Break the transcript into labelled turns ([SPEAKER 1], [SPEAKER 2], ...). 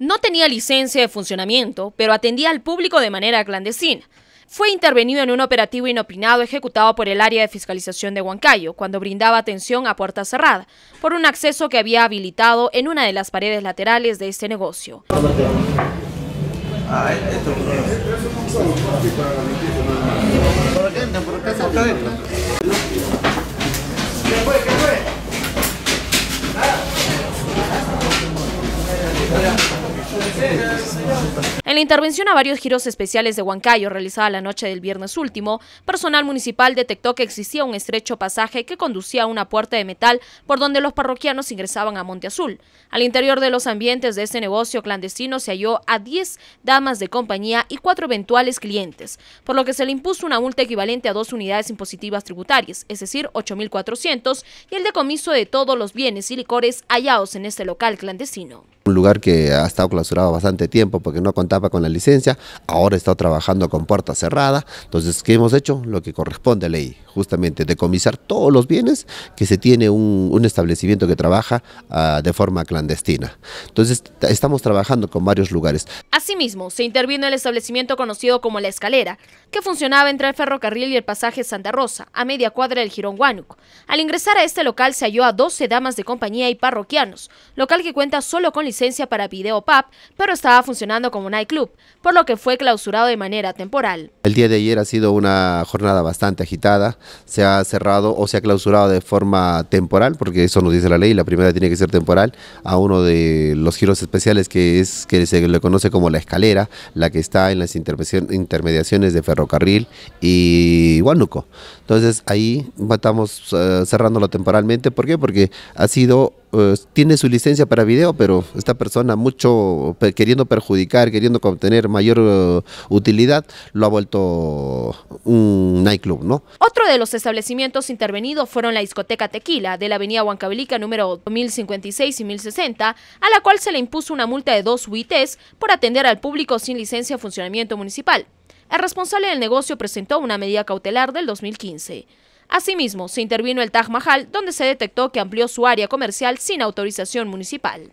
[SPEAKER 1] No tenía licencia de funcionamiento, pero atendía al público de manera clandestina. Fue intervenido en un operativo inopinado ejecutado por el área de fiscalización de Huancayo, cuando brindaba atención a puerta cerrada, por un acceso que había habilitado en una de las paredes laterales de este negocio. En la intervención a varios giros especiales de Huancayo realizada la noche del viernes último, personal municipal detectó que existía un estrecho pasaje que conducía a una puerta de metal por donde los parroquianos ingresaban a Monte Azul. Al interior de los ambientes de este negocio clandestino se halló a 10 damas de compañía y cuatro eventuales clientes, por lo que se le impuso una multa equivalente a dos unidades impositivas tributarias, es decir, 8.400, y el decomiso de todos los bienes y licores hallados en este local clandestino
[SPEAKER 2] un lugar que ha estado clausurado bastante tiempo porque no contaba con la licencia, ahora está trabajando con puerta cerrada. Entonces, ¿qué hemos hecho? Lo que corresponde a ley, justamente, decomisar todos los bienes que se tiene un, establecimiento que trabaja ah, de forma clandestina. Entonces, estamos trabajando con varios lugares.
[SPEAKER 1] Asimismo, se intervino el establecimiento conocido como La Escalera, que funcionaba entre el ferrocarril y el pasaje Santa Rosa, a media cuadra del jirón Huánuco. Al ingresar a este local se halló a 12 damas de compañía y parroquianos, local que cuenta solo con licencia para Video Pub, pero estaba funcionando como nightclub, por lo que fue clausurado de manera temporal.
[SPEAKER 2] El día de ayer ha sido una jornada bastante agitada, se ha cerrado o se ha clausurado de forma temporal, porque eso nos dice la ley, la primera tiene que ser temporal, a uno de los giros especiales que es que se le conoce como la escalera, la que está en las intermediaciones de ferrocarril y Huánuco. Entonces ahí estamos eh, cerrándolo temporalmente, ¿por qué? Porque ha sido eh, tiene su licencia para video, pero esta persona mucho queriendo perjudicar, queriendo obtener mayor eh, utilidad, lo ha vuelto un nightclub, ¿no?
[SPEAKER 1] Otro de los establecimientos intervenidos fueron la discoteca Tequila de la avenida Huancavelica número 1056 y 1060, a la cual se le impuso una multa de dos UITs por atender al público sin licencia de funcionamiento municipal. El responsable del negocio presentó una medida cautelar del 2015. Asimismo, se intervino el Taj Mahal, donde se detectó que amplió su área comercial sin autorización municipal.